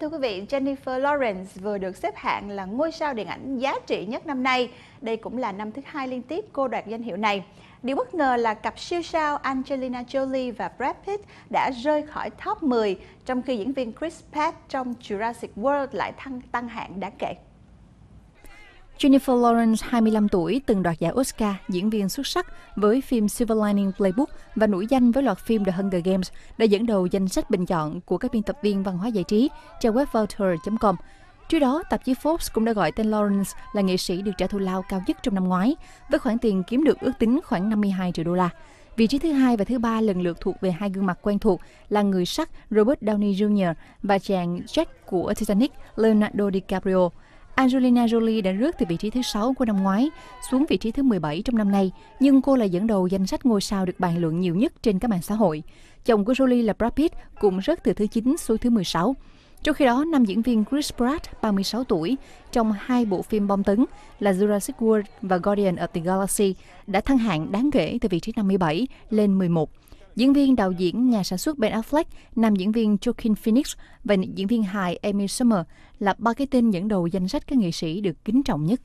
Thưa quý vị, Jennifer Lawrence vừa được xếp hạng là ngôi sao điện ảnh giá trị nhất năm nay. Đây cũng là năm thứ hai liên tiếp cô đoạt danh hiệu này. Điều bất ngờ là cặp siêu sao Angelina Jolie và Brad Pitt đã rơi khỏi top 10, trong khi diễn viên Chris Pratt trong Jurassic World lại thăng tăng hạng đáng kể. Jennifer Lawrence, 25 tuổi, từng đoạt giải Oscar diễn viên xuất sắc với phim Silver Lining Playbook và nổi danh với loạt phim The Hunger Games, đã dẫn đầu danh sách bình chọn của các biên tập viên văn hóa giải trí trên web com Trước đó, tạp chí Forbes cũng đã gọi tên Lawrence là nghệ sĩ được trả thù lao cao nhất trong năm ngoái, với khoản tiền kiếm được ước tính khoảng 52 triệu đô la. Vị trí thứ hai và thứ ba lần lượt thuộc về hai gương mặt quen thuộc là người sắc Robert Downey Jr. và chàng Jack của Titanic Leonardo DiCaprio. Angelina Jolie đã rớt từ vị trí thứ 6 của năm ngoái xuống vị trí thứ 17 trong năm nay, nhưng cô là dẫn đầu danh sách ngôi sao được bàn luận nhiều nhất trên các mạng xã hội. Chồng của Jolie là Brad Pitt cũng rớt từ thứ 9 xuống thứ 16. Trong khi đó, nam diễn viên Chris Pratt, 36 tuổi, trong hai bộ phim bom tấn là Jurassic World và Guardian of the Galaxy đã thăng hạng đáng kể từ vị trí 57 lên 11. Diễn viên đạo diễn nhà sản xuất Ben Affleck, nam diễn viên Joaquin Phoenix và diễn viên hài Amy Schumer là ba cái tên dẫn đầu danh sách các nghệ sĩ được kính trọng nhất.